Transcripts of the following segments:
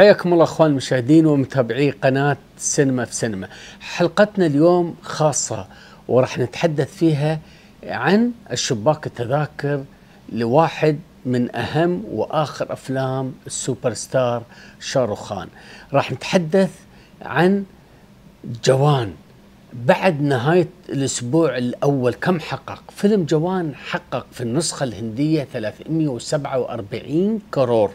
حياكم الله اخوان المشاهدين ومتابعي قناه سينما في سينما. حلقتنا اليوم خاصه وراح نتحدث فيها عن الشباك التذاكر لواحد من اهم واخر افلام السوبر ستار شاروخ خان. راح نتحدث عن جوان بعد نهاية الأسبوع الأول كم حقق؟ فيلم جوان حقق في النسخة الهندية 347 كرور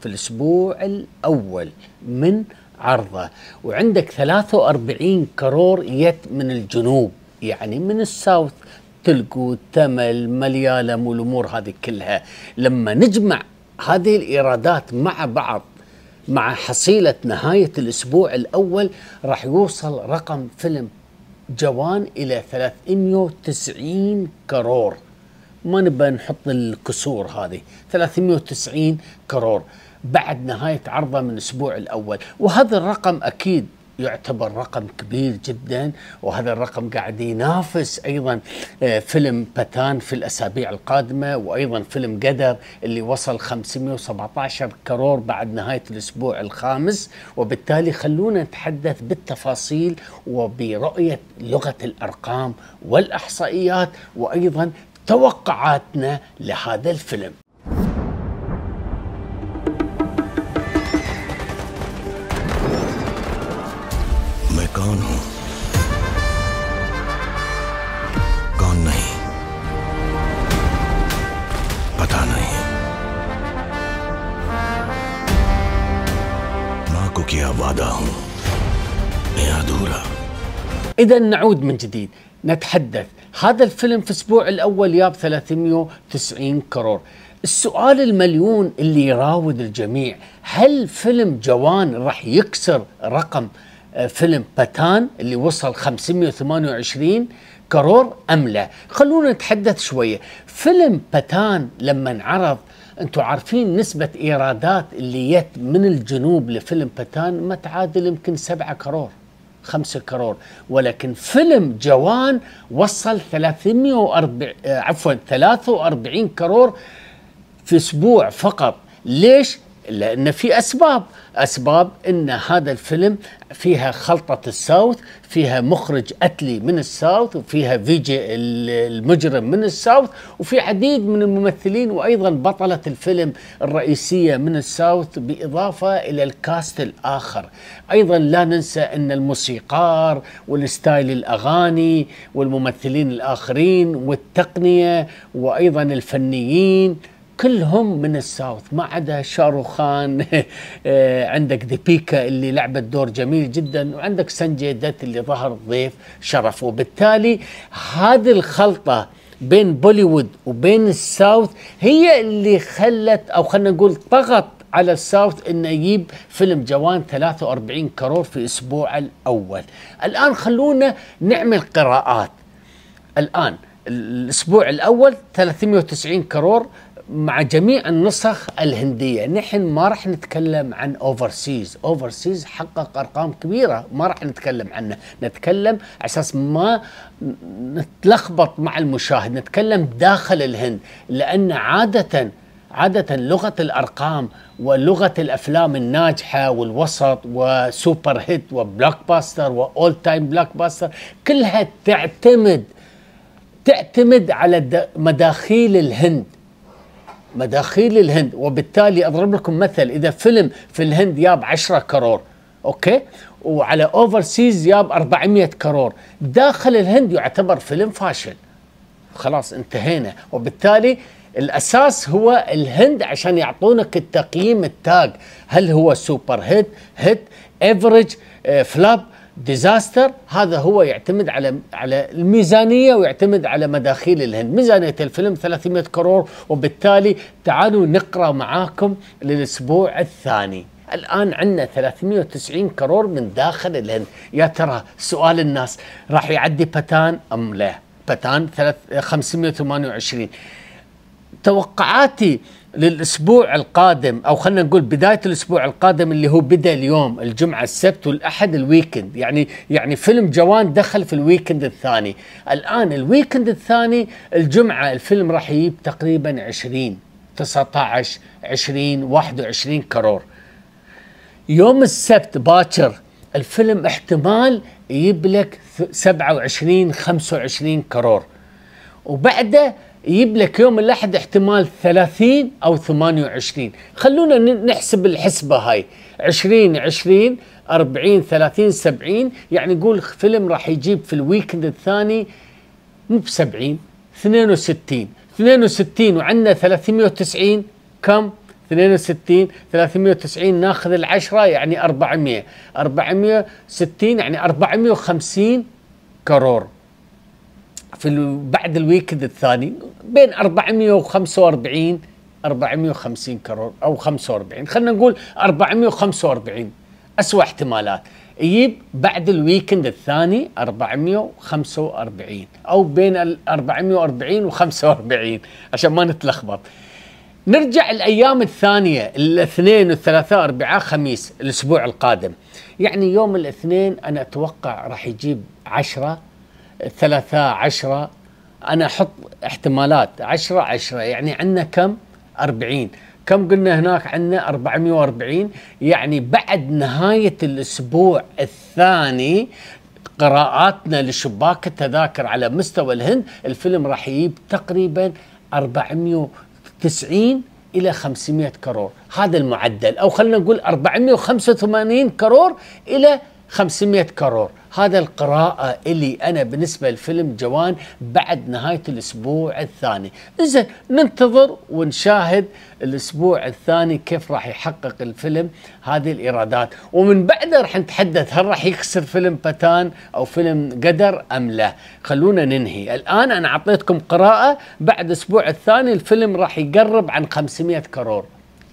في الأسبوع الأول من عرضه وعندك 43 كرور يت من الجنوب يعني من الساوث تلقوا تمل مليالم والأمور هذه كلها لما نجمع هذه الإيرادات مع بعض مع حصيلة نهاية الأسبوع الأول راح يوصل رقم فيلم جوان إلى 390 كرور ما نبى نحط الكسور هذه 390 كرور بعد نهاية عرضه من الأسبوع الأول وهذا الرقم أكيد يعتبر رقم كبير جدا وهذا الرقم قاعد ينافس ايضا آه، فيلم باتان في الاسابيع القادمه وايضا فيلم قدر اللي وصل 517 كرور بعد نهايه الاسبوع الخامس وبالتالي خلونا نتحدث بالتفاصيل وبرؤيه لغه الارقام والاحصائيات وايضا توقعاتنا لهذا الفيلم إذا نعود من جديد نتحدث هذا الفيلم في الأسبوع الأول ياب 390 كرور السؤال المليون اللي يراود الجميع هل فيلم جوان راح يكسر رقم آه، فيلم باتان اللي وصل 528 كرور أم لا خلونا نتحدث شوية فيلم باتان لما انعرض انتم عارفين نسبة ايرادات اللي جت من الجنوب لفيلم باتان ما تعادل يمكن 7 كرور خمسة كرور ولكن فيلم جوان وصل 340 آه، عفوا 43 كرور في اسبوع فقط ليش لأن في أسباب أسباب أن هذا الفيلم فيها خلطة الساوث فيها مخرج أتلي من الساوث وفيها فيجي المجرم من الساوث وفي عديد من الممثلين وأيضا بطلة الفيلم الرئيسية من الساوث بالإضافة إلى الكاست الآخر أيضا لا ننسى أن الموسيقار والستايل الأغاني والممثلين الآخرين والتقنية وأيضا الفنيين كلهم من الساوث ما عدا شاروخان آه، عندك ديبيكا اللي لعبت دور جميل جدا وعندك سنجي دت اللي ظهر ضيف شرف وبالتالي هذه الخلطه بين بوليوود وبين الساوث هي اللي خلت او خلينا نقول طغت على الساوث انه يجيب فيلم جوان 43 كرور في اسبوع الاول الان خلونا نعمل قراءات الان الاسبوع الاول 390 كرور مع جميع النسخ الهندية نحن ما راح نتكلم عن اوفرسيز اوفرسيز حقق ارقام كبيرة ما راح نتكلم عنه نتكلم اساس ما نتلخبط مع المشاهد نتكلم داخل الهند لان عادة عادة لغة الارقام ولغة الافلام الناجحة والوسط وسوبر هيت وبلاك باستر واول تايم بلاك باستر كلها تعتمد تعتمد على مداخيل الهند مداخيل الهند وبالتالي اضرب لكم مثل اذا فيلم في الهند ياب 10 كرور اوكي وعلى اوفر سيز ياب 400 كرور داخل الهند يعتبر فيلم فاشل خلاص انتهينا وبالتالي الاساس هو الهند عشان يعطونك التقييم التاج هل هو سوبر هيت هيت افريج آه، فلاب ديزاستر هذا هو يعتمد على على الميزانيه ويعتمد على مداخيل الهند، ميزانيه الفيلم 300 كرور وبالتالي تعالوا نقرا معاكم للاسبوع الثاني. الان عندنا 390 كرور من داخل الهند، يا ترى سؤال الناس راح يعدي باتان ام لا؟ باتان 528 توقعاتي للاسبوع القادم او خلينا نقول بدايه الاسبوع القادم اللي هو بدا اليوم الجمعه السبت والاحد الويكند يعني يعني فيلم جوان دخل في الويكند الثاني الان الويكند الثاني الجمعه الفيلم راح يجيب تقريبا 20 19 20 21 كرور يوم السبت باكر الفيلم احتمال يجيب لك 27 25 كرور وبعده يجيب لك يوم الاحد احتمال 30 او 28 خلونا نحسب الحسبه هاي 20 20 40 30 70 يعني قول فيلم راح يجيب في الويكند الثاني مو ب 70 62 62 وعندنا 390 كم 62 390 ناخذ العشرة يعني 400 460 يعني 450 كرور في بعد الويكند الثاني بين 445 450 كرور او 45 خلينا نقول 445 اسوء احتمالات يجيب بعد الويكند الثاني 445 او بين ال 440 و 45 عشان ما نتلخبط نرجع الايام الثانيه الاثنين والثلاثاء اربعاء خميس الاسبوع القادم يعني يوم الاثنين انا اتوقع راح يجيب 10 ثلاثة عشرة أنا أحط احتمالات عشرة عشرة يعني عندنا كم أربعين كم قلنا هناك عندنا 440 يعني بعد نهاية الأسبوع الثاني قراءاتنا لشباك التذاكر على مستوى الهند الفيلم راح يجيب تقريبا 490 إلى 500 كرور هذا المعدل أو خلينا نقول 485 كرور إلى 500 كرور هذا القراءة اللي أنا بالنسبة لفيلم جوان بعد نهاية الأسبوع الثاني إذن ننتظر ونشاهد الأسبوع الثاني كيف راح يحقق الفيلم هذه الإيرادات ومن بعدها راح نتحدث هل راح يكسر فيلم بتان أو فيلم قدر أم لا خلونا ننهي الآن أنا أعطيتكم قراءة بعد الأسبوع الثاني الفيلم راح يقرب عن 500 كرور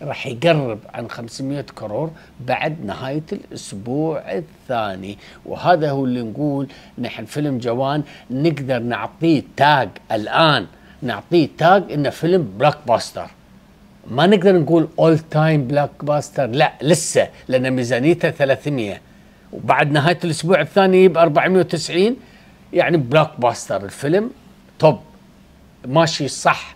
راح يقرب عن 500 كرور بعد نهاية الأسبوع الثاني وهذا هو اللي نقول نحن فيلم جوان نقدر نعطيه تاج الآن نعطيه تاج إنه فيلم بلاك باستر ما نقدر نقول اول تايم بلاك باستر لا لسه لأن ميزانيته 300 وبعد نهاية الأسبوع الثاني يبقى 490 يعني بلاك باستر الفيلم توب ماشي صح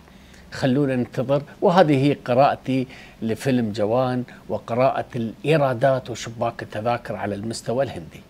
خلونا ننتظر وهذه هي قراءتي لفيلم جوان وقراءة الإيرادات وشباك التذاكر على المستوى الهندي